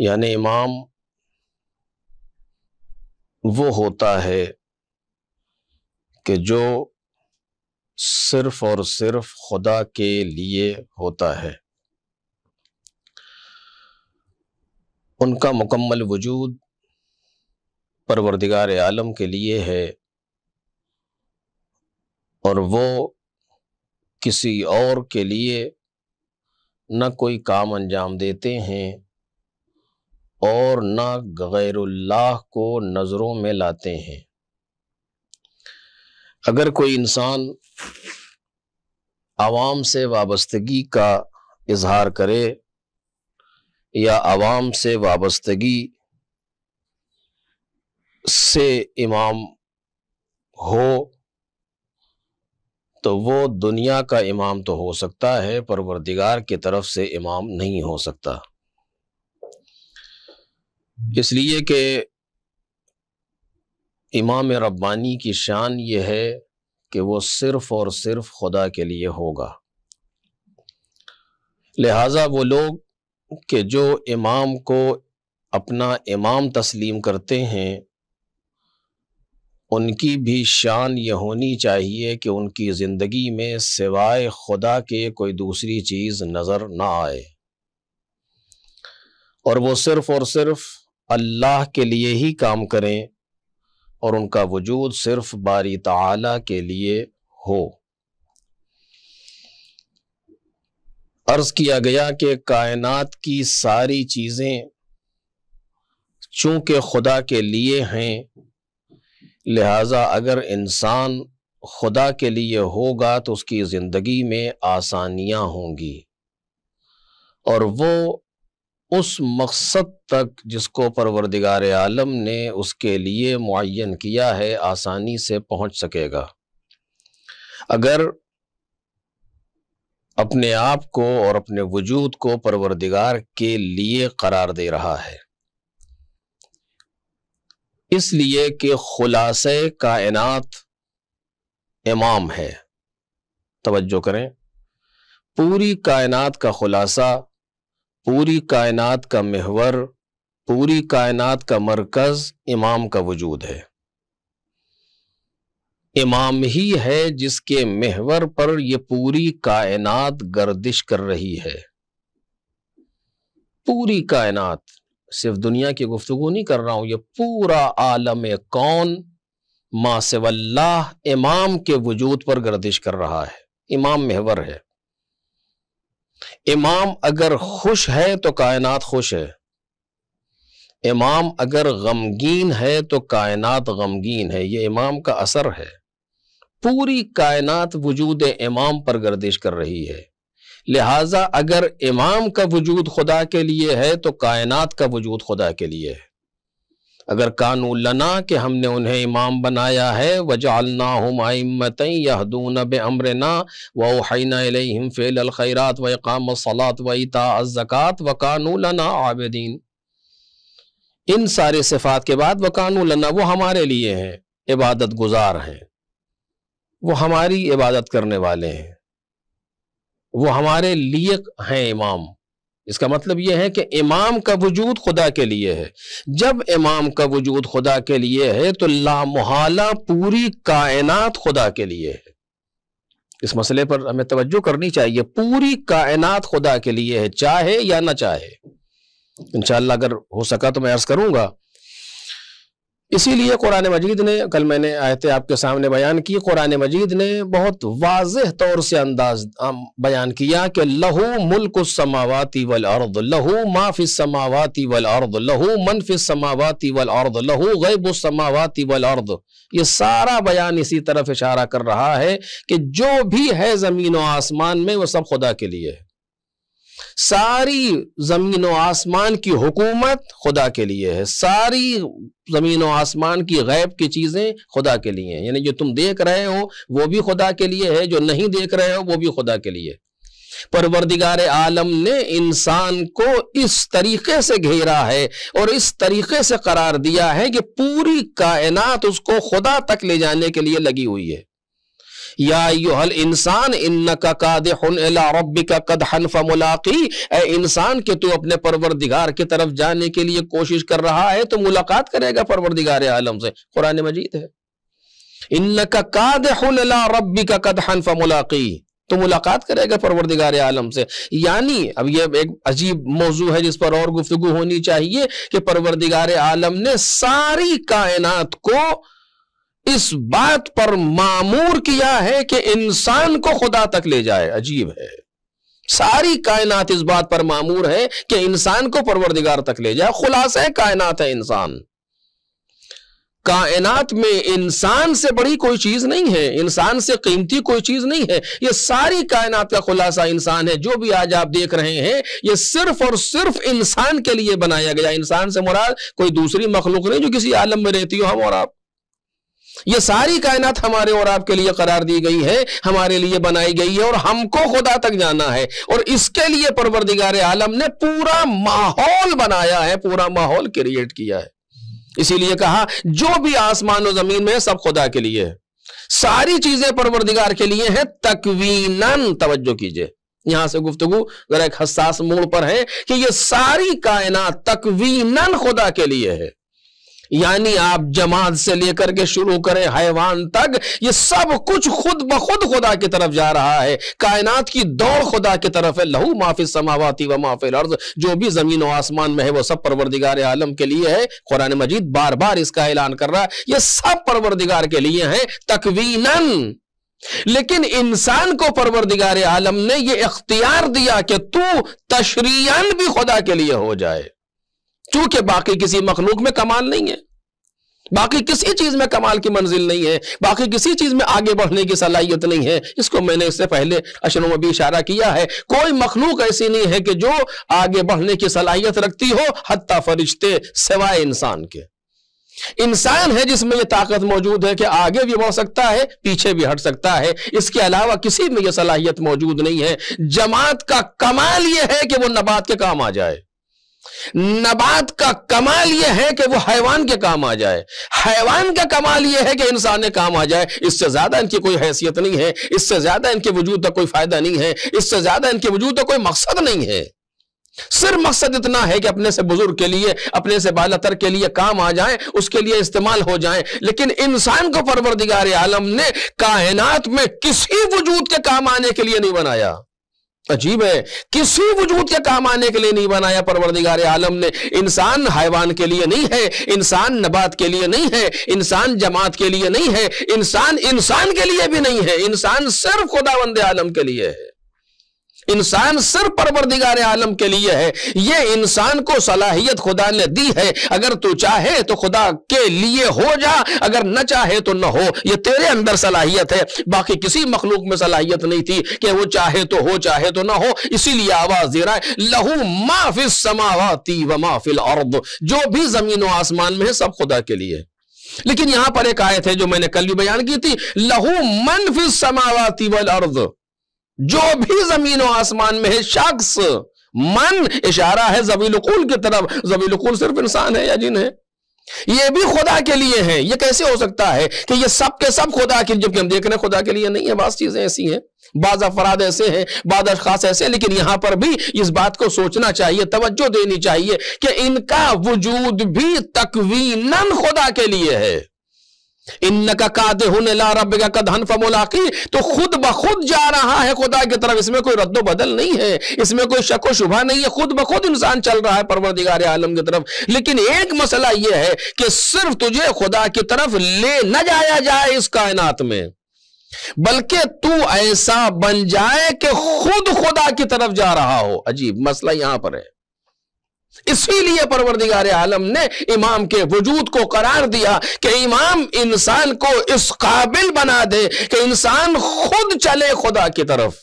यानी इमाम वो होता है कि जो सिर्फ और सिर्फ खुदा के लिए होता है उनका मुकम्मल वजूद परवरदिगार आलम के लिए है और वो किसी और के लिए न कोई काम अंजाम देते हैं और न गैरुल्लाह को नज़रों में लाते हैं अगर कोई इंसान आवाम से वाबस्तगी का इजहार करे या आवाम से वाबस्तगी से इमाम हो तो वो दुनिया का इमाम तो हो सकता है परवरदिगार की तरफ से इमाम नहीं हो सकता इसलिए कि इमाम रब्बानी की शान ये है कि वो सिर्फ़ और सिर्फ खुदा के लिए होगा लिहाजा वो लोग के जो इमाम को अपना इमाम तस्लीम करते हैं उनकी भी शान ये होनी चाहिए कि उनकी ज़िंदगी में सिवाय खुदा के कोई दूसरी चीज़ नज़र ना आए और वो सिर्फ़ और सिर्फ अल्लाह के लिए ही काम करें और उनका वजूद सिर्फ बारी ताला के लिए हो अर्ज़ किया गया कि कायनात की सारी चीज़ें चूँकि खुदा के लिए हैं लिहाजा अगर इंसान खुदा के लिए होगा तो उसकी ज़िंदगी में आसानियाँ होंगी और वो उस मकसद तक जिसको परवरदिगार आलम ने उसके लिए मुन किया है आसानी से पहुंच सकेगा अगर अपने आप को और अपने वजूद को परवरदिगार के लिए करार दे रहा है इसलिए कि खुलासे कायनात इमाम है तवज्जो करें पूरी कायनात का खुलासा पूरी कायनात का महवर पूरी कायनात का मरकज इमाम का वजूद है इमाम ही है जिसके महवर पर यह पूरी कायनात गर्दिश कर रही है पूरी कायनात सिर्फ दुनिया की गुफ्तु नहीं कर रहा हूँ ये पूरा आलम कौन माँ सेवल्लाह इमाम के वजूद पर गर्दिश कर रहा है इमाम महवर है इमाम अगर खुश है तो कायनात खुश है इमाम अगर गमगीन है तो कायनात गमगीन है ये इमाम का असर है पूरी कायनात वजूद इमाम पर गर्दिश कर रही है लिहाजा अगर इमाम का वजूद खुदा के लिए है तो कायनात का वजूद खुदा के लिए है अगर कानू लना के हमने उन्हें इमाम बनाया है वजालना हमत यहदून बमरना वहीना फ़ैल ख़ैरात व इकाम सलात व अजक़ात व कानू लना आबदीन इन सारे सिफात के बाद वह कानू लना वो हमारे लिए हैं इबादत गुजार हैं वो हमारी इबादत करने वाले हैं वो हमारे लिए हैं इमाम इसका मतलब यह है कि इमाम का वजूद खुदा के लिए है जब इमाम का वजूद खुदा के लिए है तो लामोहला पूरी कायनात खुदा के लिए है इस मसले पर हमें तवज्जो करनी चाहिए पूरी कायनात खुदा के लिए है चाहे या ना चाहे इंशाल्लाह अगर हो सका तो मैं अर्ज करूंगा इसीलिए कुरान मजीद ने कल मैंने आयते आपके सामने बयान की कुरान मजीद ने बहुत वाज तौर से अंदाज बयान किया कि लहू मुल्क समावाती वल अर्द लहू माफिस समावाती वल अर्द लहू मनफिस समावाती वल अर्द लहू गैब समावाती वल अर्द ये सारा बयान इसी तरफ इशारा कर रहा है कि जो भी है ज़मीन व आसमान में वह सब खुदा के लिए है सारी ज़मीन व आसमान की हुकूमत खुदा के लिए है सारी ज़मीन व आसमान की गैब की चीज़ें खुदा के लिए हैं यानी जो तुम देख रहे हो वो भी खुदा के लिए है जो नहीं देख रहे हो वो भी खुदा के लिए परवरदिगार आलम ने इंसान को इस तरीके से घेरा है और इस तरीके से करार दिया है कि पूरी कायनात उसको खुदा तक ले जाने के लिए लगी हुई है या इंसान इन का काद इंसान के तू अपने परवरदिगार की तरफ जाने के लिए कोशिश कर रहा है तो मुलाकात करेगा परवरदिगार आलम से कुरान मजीद है इन का रबी का कद हनफ मुलाकी तो मुलाकात करेगा परवरदिगार आलम से यानी अब ये एक अजीब मौजू है जिस पर और गुफ्तगु होनी चाहिए कि परवरदिगार आलम ने सारी कायनात को इस बात पर मामूर किया है कि इंसान को खुदा तक ले जाए अजीब है सारी कायनात इस बात पर मामूर है कि इंसान को परवरदिगार तक ले जाए खुलासा है कायनात है इंसान कायनात में इंसान से बड़ी कोई चीज नहीं है इंसान से कीमती कोई चीज नहीं है यह सारी कायनात का खुलासा इंसान है जो भी आज आप देख रहे हैं यह सिर्फ और सिर्फ इंसान के लिए बनाया गया इंसान से मुराद कोई दूसरी मखलूक नहीं जो किसी आलम में रहती हो हम और आप ये सारी कायनात हमारे और आपके लिए करार दी गई है हमारे लिए बनाई गई है और हमको खुदा तक जाना है और इसके लिए परवरदिगार आलम ने पूरा माहौल बनाया है पूरा माहौल क्रिएट किया है इसीलिए कहा जो भी आसमान और जमीन में है सब खुदा के लिए है सारी चीजें परवरदिगार के लिए है तकवीन तवज्जो कीजिए यहां से गुफ्तगु जरा एक हसास मोड़ पर है कि ये सारी कायनात तकवीन खुदा के लिए है यानी आप जमात से लेकर के शुरू करें हैवान तक ये सब कुछ खुद ब खुद खुदा की तरफ जा रहा है कायनात की दौड़ खुदा की तरफ है लहू माफी समावाती व माफी अर्ज जो भी जमीन और आसमान में है वो सब परवरदिगार आलम के लिए है कुरान मजीद बार बार इसका ऐलान कर रहा है ये सब परवरदिगार के लिए है तकवीनन लेकिन इंसान को परवरदिगार आलम ने यह इख्तियार दिया कि तू तशरीन भी खुदा के लिए हो जाए चूंकि बाकी किसी मखलूक में कमाल नहीं है बाकी किसी चीज में कमाल की मंजिल नहीं है बाकी किसी चीज में आगे बढ़ने की सलाहियत नहीं है इसको मैंने इससे पहले अशरों में भी इशारा किया है कोई मखलूक ऐसी नहीं है कि जो आगे बढ़ने की सलाहियत रखती हो हत्ता फरिश्ते सिवाय इंसान के इंसान है जिसमें यह ताकत मौजूद है कि आगे भी बढ़ सकता है पीछे भी हट सकता है इसके अलावा किसी में यह सलाहियत मौजूद नहीं है जमात का कमाल यह है कि वो नबात के काम आ जाए नबात का कमाल यह है कि वो हैवान के काम आ जाए हैवान का कमाल यह है कि इंसान के काम आ जाए इससे ज्यादा इनकी कोई हैसियत नहीं है इससे ज्यादा इनके वजूद का कोई फायदा नहीं है इससे ज्यादा इनके वजूद का कोई मकसद नहीं है सिर्फ मकसद इतना है कि अपने से बुजुर्ग के लिए अपने से बालतर के लिए काम आ जाए उसके लिए इस्तेमाल हो जाए लेकिन इंसान को परवरदिगार आलम ने कायनात में किसी वजूद के काम आने के लिए नहीं बनाया अजीब है किसी वजूद के काम आने के लिए नहीं बनाया परवरदिगार आलम ने इंसान हैवान के लिए नहीं है इंसान नबात के लिए नहीं है इंसान जमात के लिए नहीं है इंसान इंसान के लिए भी नहीं है इंसान सिर्फ खुदा आलम के लिए है इंसान सिर्फ परवरदिगार आलम के लिए है ये इंसान को सलाहियत खुदा ने दी है अगर तू चाहे तो खुदा के लिए हो जा अगर न चाहे तो न हो ये तेरे अंदर सलाहियत है बाकी किसी मखलूक में सलाहियत नहीं थी कि वो चाहे तो हो चाहे तो ना हो इसीलिए आवाज दे रहा है लहू माफिस समावाती व माफिल और जो भी जमीन व आसमान में है सब खुदा के लिए लेकिन यहां पर एक आयत है जो मैंने कल भी बयान की थी लहू मनफिल समावाती वल अर्द जो भी जमीन और आसमान में है शख्स मन इशारा है जबीलकुल की तरफ जबीलकुल सिर्फ इंसान है या जिन है ये भी खुदा के लिए है ये कैसे हो सकता है कि ये सब के सब खुदा के जबकि हम देख रहे हैं खुदा के लिए नहीं है बाज चीजें ऐसी हैं बाज अफराद ऐसे हैं बाद अशास ऐसे हैं लेकिन यहां पर भी इस बात को सोचना चाहिए तवज्जो देनी चाहिए कि इनका वजूद भी तकवीन खुदा के लिए है धन फमोलाकी तो खुद ब खुद जा रहा है खुदा की तरफ इसमें कोई रद्दो बदल नहीं है इसमें कोई शको शुभा नहीं है खुद ब खुद इंसान चल रहा है परवरदिगार आलम की तरफ लेकिन एक मसला यह है कि सिर्फ तुझे खुदा की तरफ ले न जाया जाए इस कायनात में बल्कि तू ऐसा बन जाए कि खुद खुदा की तरफ जा रहा हो अजीब मसला यहां पर है इसीलिए परवरदिगार आलम ने इमाम के वजूद को करार दिया कि इमाम इंसान को इस काबिल बना दे कि इंसान खुद चले खुदा की तरफ